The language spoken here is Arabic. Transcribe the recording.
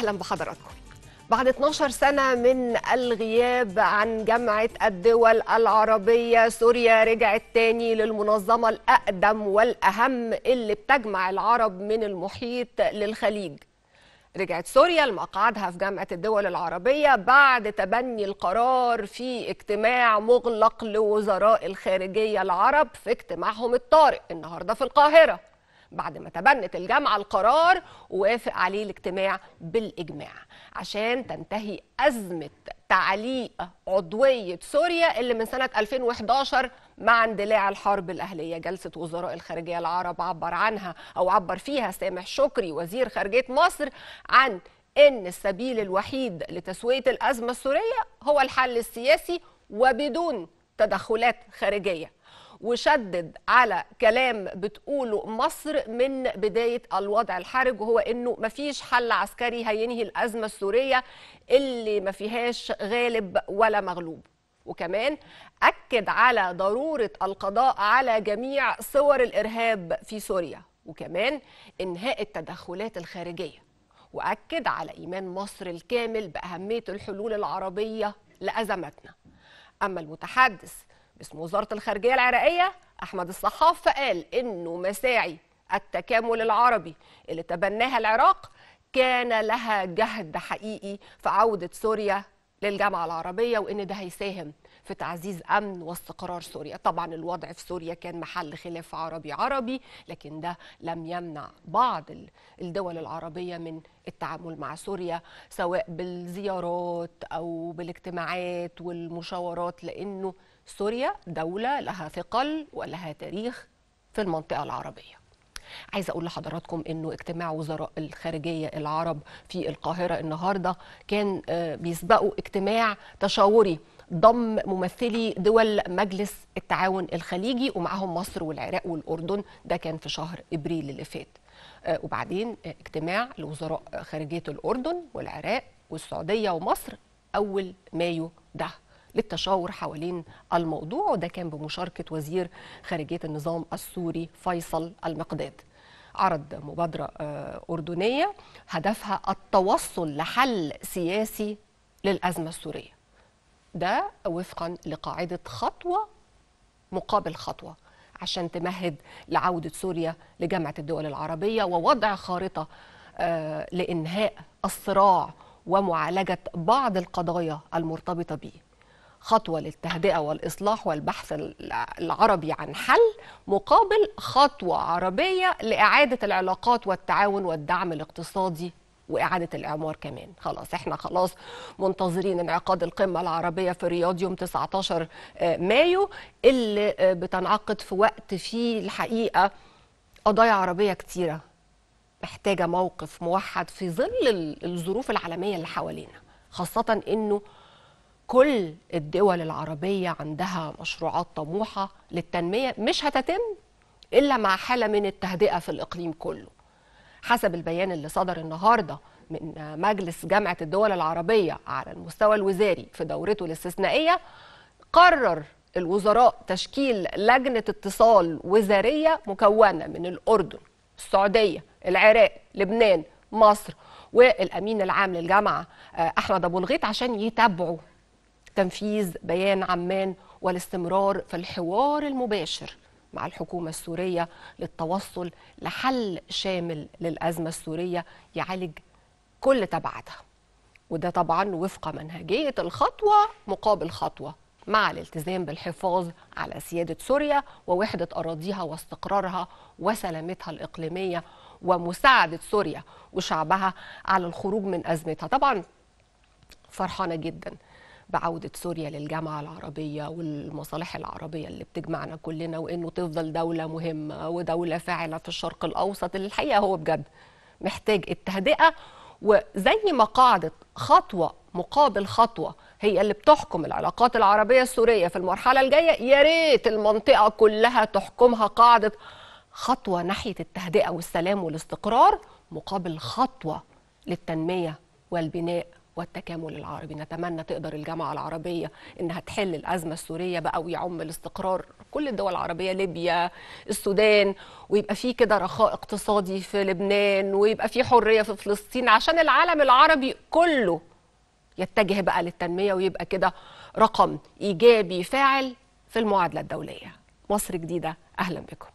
أهلا بحضراتكم بعد 12 سنة من الغياب عن جامعة الدول العربية سوريا رجعت تاني للمنظمة الأقدم والأهم اللي بتجمع العرب من المحيط للخليج رجعت سوريا لمقعدها في جامعة الدول العربية بعد تبني القرار في اجتماع مغلق لوزراء الخارجية العرب في اجتماعهم الطارئ النهاردة في القاهرة بعد ما تبنت الجامعة القرار ووافق عليه الاجتماع بالإجماع عشان تنتهي أزمة تعليق عضوية سوريا اللي من سنة 2011 مع اندلاع الحرب الأهلية جلسة وزراء الخارجية العرب عبر عنها أو عبر فيها سامح شكري وزير خارجية مصر عن ان السبيل الوحيد لتسويه الازمه السوريه هو الحل السياسي وبدون تدخلات خارجيه وشدد على كلام بتقوله مصر من بداية الوضع الحرج وهو أنه مفيش حل عسكري هينهي الأزمة السورية اللي ما فيهاش غالب ولا مغلوب وكمان أكد على ضرورة القضاء على جميع صور الإرهاب في سوريا وكمان إنهاء التدخلات الخارجية وأكد على إيمان مصر الكامل بأهمية الحلول العربية لأزمتنا أما المتحدث باسم وزارة الخارجية العراقية أحمد الصحاف فقال إنه مساعي التكامل العربي اللي تبناها العراق كان لها جهد حقيقي في عودة سوريا للجامعة العربية وإن ده هيساهم في تعزيز امن واستقرار سوريا طبعا الوضع في سوريا كان محل خلاف عربي عربي لكن ده لم يمنع بعض الدول العربيه من التعامل مع سوريا سواء بالزيارات او بالاجتماعات والمشاورات لانه سوريا دوله لها ثقل ولها تاريخ في المنطقه العربيه عايزه اقول لحضراتكم انه اجتماع وزراء الخارجيه العرب في القاهره النهارده كان آه، بيسبقوا اجتماع تشاوري ضم ممثلي دول مجلس التعاون الخليجي ومعهم مصر والعراق والأردن ده كان في شهر إبريل اللي فات آه، وبعدين اجتماع لوزراء خارجية الأردن والعراق والسعودية ومصر أول مايو ده للتشاور حوالين الموضوع وده كان بمشاركة وزير خارجية النظام السوري فيصل المقداد عرض مبادرة آه، أردنية هدفها التوصل لحل سياسي للأزمة السورية ده وفقا لقاعدة خطوة مقابل خطوة عشان تمهد لعودة سوريا لجامعة الدول العربية ووضع خارطة آه، لإنهاء الصراع ومعالجة بعض القضايا المرتبطة به خطوة للتهدئة والإصلاح والبحث العربي عن حل مقابل خطوة عربية لإعادة العلاقات والتعاون والدعم الاقتصادي واعاده الاعمار كمان خلاص احنا خلاص منتظرين انعقاد القمه العربيه في الرياض يوم 19 آه، مايو اللي آه، بتنعقد في وقت فيه الحقيقه قضايا عربيه كتيره محتاجه موقف موحد في ظل الظروف العالميه اللي حوالينا خاصه انه كل الدول العربيه عندها مشروعات طموحه للتنميه مش هتتم الا مع حاله من التهدئه في الاقليم كله حسب البيان اللي صدر النهارده من مجلس جامعه الدول العربيه على المستوى الوزاري في دورته الاستثنائيه قرر الوزراء تشكيل لجنه اتصال وزاريه مكونه من الاردن السعوديه العراق لبنان مصر والامين العام للجامعه آه، احمد ابو الغيط عشان يتابعوا تنفيذ بيان عمان والاستمرار في الحوار المباشر مع الحكومة السورية للتوصل لحل شامل للأزمة السورية يعالج كل تبعاتها وده طبعا وفق منهجية الخطوة مقابل خطوة مع الالتزام بالحفاظ على سيادة سوريا ووحدة أراضيها واستقرارها وسلامتها الإقليمية ومساعدة سوريا وشعبها على الخروج من أزمتها طبعا فرحانة جداً بعودة سوريا للجامعة العربية والمصالح العربية اللي بتجمعنا كلنا وإنه تفضل دولة مهمة ودولة فاعلة في الشرق الأوسط اللي الحقيقة هو بجد محتاج التهدئة وزي ما قاعدة خطوة مقابل خطوة هي اللي بتحكم العلاقات العربية السورية في المرحلة الجاية يا ريت المنطقة كلها تحكمها قاعدة خطوة ناحية التهدئة والسلام والاستقرار مقابل خطوة للتنمية والبناء والتكامل العربي نتمنى تقدر الجامعة العربية إنها تحل الأزمة السورية بقى ويعم الاستقرار كل الدول العربية ليبيا السودان ويبقى في كده رخاء اقتصادي في لبنان ويبقى في حرية في فلسطين عشان العالم العربي كله يتجه بقى للتنمية ويبقى كده رقم إيجابي فاعل في المعادلة الدولية مصر جديدة أهلا بكم